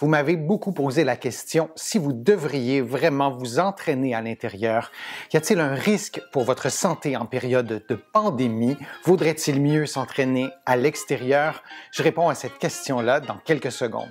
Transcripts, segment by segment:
Vous m'avez beaucoup posé la question si vous devriez vraiment vous entraîner à l'intérieur. Y a-t-il un risque pour votre santé en période de pandémie? Vaudrait-il mieux s'entraîner à l'extérieur? Je réponds à cette question-là dans quelques secondes.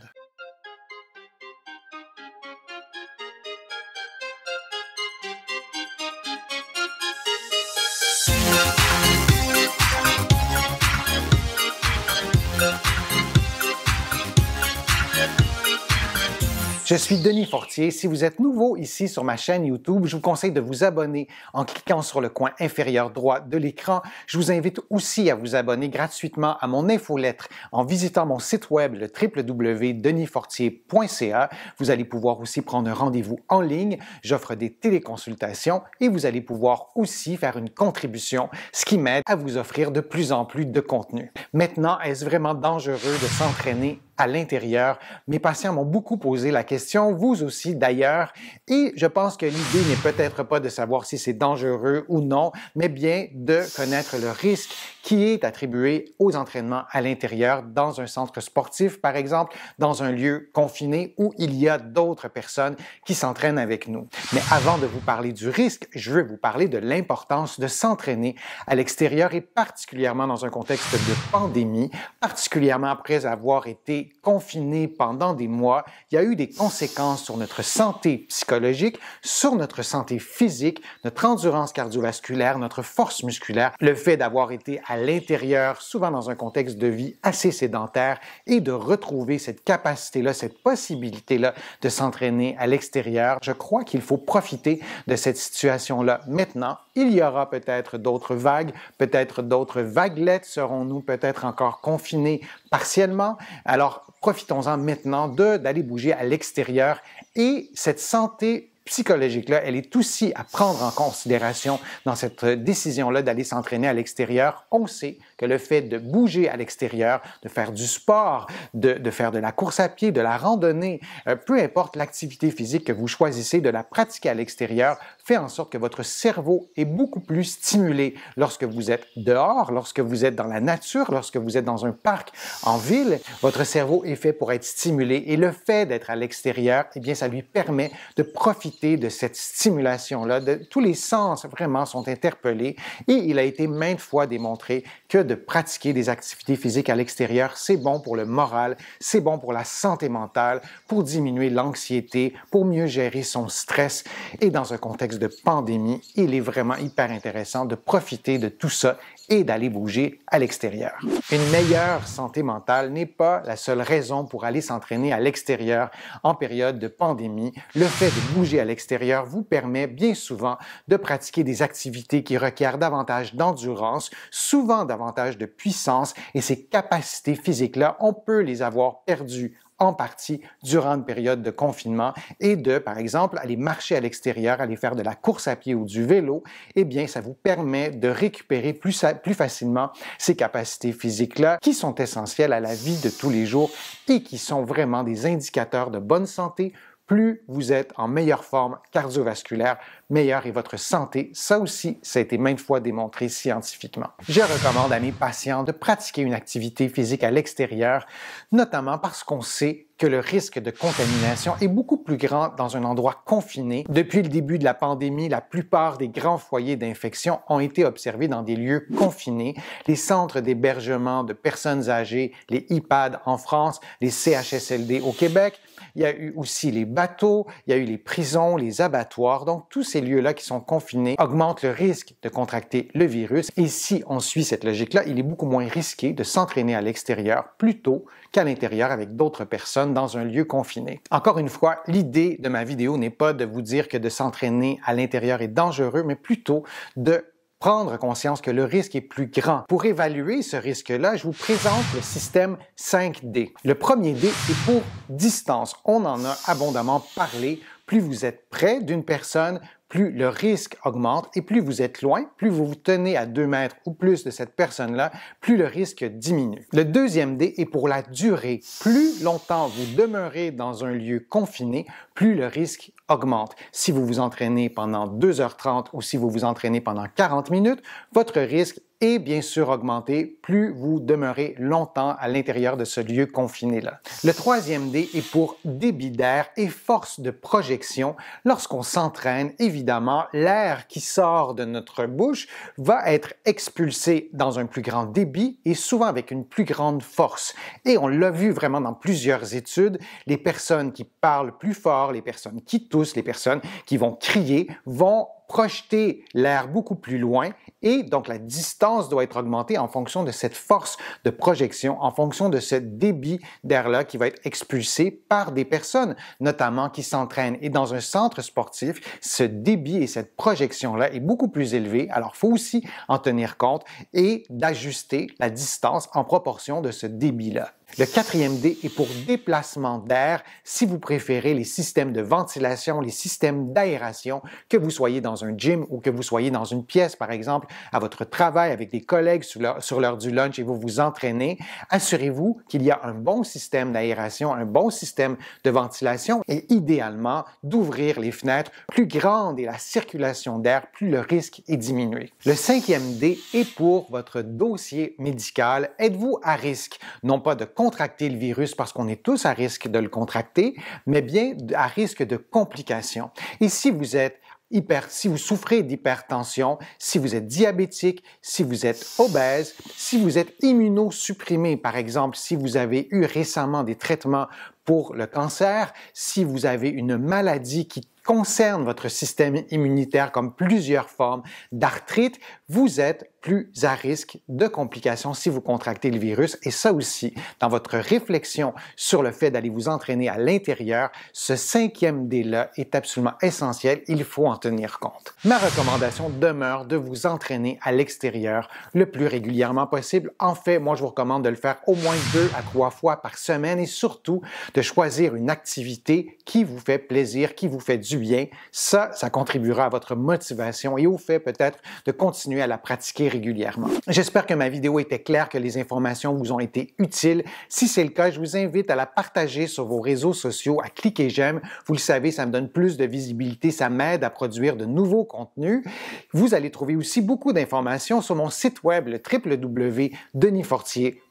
Je suis Denis Fortier. Si vous êtes nouveau ici sur ma chaîne YouTube, je vous conseille de vous abonner en cliquant sur le coin inférieur droit de l'écran. Je vous invite aussi à vous abonner gratuitement à mon infolettre en visitant mon site web le www.denisfortier.ca. Vous allez pouvoir aussi prendre un rendez-vous en ligne. J'offre des téléconsultations et vous allez pouvoir aussi faire une contribution, ce qui m'aide à vous offrir de plus en plus de contenu. Maintenant, est-ce vraiment dangereux de s'entraîner à l'intérieur. Mes patients m'ont beaucoup posé la question, vous aussi d'ailleurs, et je pense que l'idée n'est peut-être pas de savoir si c'est dangereux ou non, mais bien de connaître le risque qui est attribué aux entraînements à l'intérieur dans un centre sportif, par exemple, dans un lieu confiné où il y a d'autres personnes qui s'entraînent avec nous. Mais avant de vous parler du risque, je veux vous parler de l'importance de s'entraîner à l'extérieur et particulièrement dans un contexte de pandémie, particulièrement après avoir été confiné pendant des mois, il y a eu des conséquences sur notre santé psychologique, sur notre santé physique, notre endurance cardiovasculaire, notre force musculaire, le fait d'avoir été à à l'intérieur, souvent dans un contexte de vie assez sédentaire, et de retrouver cette capacité-là, cette possibilité-là de s'entraîner à l'extérieur. Je crois qu'il faut profiter de cette situation-là maintenant. Il y aura peut-être d'autres vagues, peut-être d'autres vaguelettes. Serons-nous peut-être encore confinés partiellement? Alors, profitons-en maintenant de, d'aller bouger à l'extérieur et cette santé psychologique-là, elle est aussi à prendre en considération dans cette décision-là d'aller s'entraîner à l'extérieur. On sait que le fait de bouger à l'extérieur, de faire du sport, de, faire de la course à pied, de la randonnée, euh, peu importe l'activité physique que vous choisissez, de la pratiquer à l'extérieur, fait en sorte que votre cerveau est beaucoup plus stimulé lorsque vous êtes dehors, lorsque vous êtes dans la nature, lorsque vous êtes dans un parc, en ville. Votre cerveau est fait pour être stimulé et le fait d'être à l'extérieur, eh bien, ça lui permet de profiter de cette stimulation-là. Tous les sens vraiment sont interpellés et il a été maintes fois démontré que de pratiquer des activités physiques à l'extérieur, c'est bon pour le moral, c'est bon pour la santé mentale, pour diminuer l'anxiété, pour mieux gérer son stress. Et dans un contexte de pandémie, il est vraiment hyper intéressant de profiter de tout ça et d'aller bouger à l'extérieur. Une meilleure santé mentale n'est pas la seule raison pour aller s'entraîner à l'extérieur en période de pandémie. Le fait de bouger à à l'extérieur vous permet bien souvent de pratiquer des activités qui requièrent davantage d'endurance, souvent davantage de puissance et ces capacités physiques-là, on peut les avoir perdues en partie durant une période de confinement et de, par exemple, aller marcher à l'extérieur, aller faire de la course à pied ou du vélo, eh bien, ça vous permet de récupérer plus, plus facilement ces capacités physiques-là qui sont essentielles à la vie de tous les jours et qui sont vraiment des indicateurs de bonne santé, plus vous êtes en meilleure forme cardiovasculaire, meilleure est votre santé. Ça aussi, ça a été maintes fois démontré scientifiquement. Je recommande à mes patients de pratiquer une activité physique à l'extérieur, notamment parce qu'on sait que le risque de contamination est beaucoup plus grand dans un endroit confiné. Depuis le début de la pandémie, la plupart des grands foyers d'infection ont été observés dans des lieux confinés, les centres d'hébergement de personnes âgées, les IPAD en France, les CHSLD au Québec, il y a eu aussi les bateaux, il y a eu les prisons, les abattoirs. Donc, tous ces lieux-là qui sont confinés augmentent le risque de contracter le virus. Et si on suit cette logique-là, il est beaucoup moins risqué de s'entraîner à l'extérieur plutôt qu'à l'intérieur avec d'autres personnes dans un lieu confiné. Encore une fois, l'idée de ma vidéo n'est pas de vous dire que de s'entraîner à l'intérieur est dangereux, mais plutôt de prendre conscience que le risque est plus grand. Pour évaluer ce risque-là, je vous présente le système 5D. Le premier D est pour distance. On en a abondamment parlé plus vous êtes près d'une personne, plus le risque augmente et plus vous êtes loin, plus vous vous tenez à 2 mètres ou plus de cette personne-là, plus le risque diminue. Le deuxième dé est pour la durée. Plus longtemps vous demeurez dans un lieu confiné, plus le risque augmente. Si vous vous entraînez pendant 2h30 ou si vous vous entraînez pendant 40 minutes, votre risque et bien sûr augmenter plus vous demeurez longtemps à l'intérieur de ce lieu confiné-là. Le troisième D est pour débit d'air et force de projection. Lorsqu'on s'entraîne, évidemment, l'air qui sort de notre bouche va être expulsé dans un plus grand débit et souvent avec une plus grande force. Et on l'a vu vraiment dans plusieurs études, les personnes qui parlent plus fort, les personnes qui toussent, les personnes qui vont crier vont projeter l'air beaucoup plus loin et donc la distance doit être augmentée en fonction de cette force de projection, en fonction de ce débit d'air-là qui va être expulsé par des personnes, notamment qui s'entraînent. Et dans un centre sportif, ce débit et cette projection-là est beaucoup plus élevé, alors il faut aussi en tenir compte et d'ajuster la distance en proportion de ce débit-là. Le quatrième D est pour déplacement d'air, si vous préférez les systèmes de ventilation, les systèmes d'aération, que vous soyez dans un gym ou que vous soyez dans une pièce, par exemple, à votre travail avec des collègues sur l'heure du lunch et vous vous entraînez. Assurez-vous qu'il y a un bon système d'aération, un bon système de ventilation et idéalement d'ouvrir les fenêtres. Plus grande et la circulation d'air, plus le risque est diminué. Le cinquième D est pour votre dossier médical. Êtes-vous à risque? Non pas de contracter le virus parce qu'on est tous à risque de le contracter, mais bien à risque de complications. Et si vous êtes Hyper, si vous souffrez d'hypertension, si vous êtes diabétique, si vous êtes obèse, si vous êtes immunosupprimé, par exemple, si vous avez eu récemment des traitements pour le cancer, si vous avez une maladie qui concerne votre système immunitaire comme plusieurs formes d'arthrite, vous êtes plus à risque de complications si vous contractez le virus. Et ça aussi, dans votre réflexion sur le fait d'aller vous entraîner à l'intérieur, ce cinquième délai est absolument essentiel. Il faut en tenir compte. Ma recommandation demeure de vous entraîner à l'extérieur le plus régulièrement possible. En fait, moi, je vous recommande de le faire au moins deux à trois fois par semaine et surtout de choisir une activité qui vous fait plaisir, qui vous fait du bien. Ça, ça contribuera à votre motivation et au fait peut-être de continuer à la pratiquer régulièrement. J'espère que ma vidéo était claire, que les informations vous ont été utiles. Si c'est le cas, je vous invite à la partager sur vos réseaux sociaux, à cliquer j'aime. Vous le savez, ça me donne plus de visibilité, ça m'aide à produire de nouveaux contenus. Vous allez trouver aussi beaucoup d'informations sur mon site web, le www.denisfortier.com.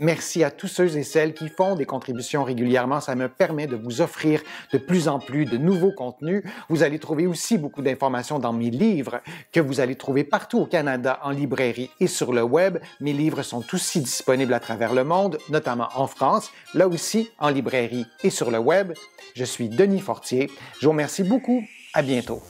Merci à tous ceux et celles qui font des contributions régulièrement. Ça me permet de vous offrir de plus en plus de nouveaux contenus. Vous allez trouver aussi beaucoup d'informations dans mes livres que vous allez trouver partout au Canada en librairie et sur le web. Mes livres sont aussi disponibles à travers le monde, notamment en France, là aussi en librairie et sur le web. Je suis Denis Fortier. Je vous remercie beaucoup. À bientôt.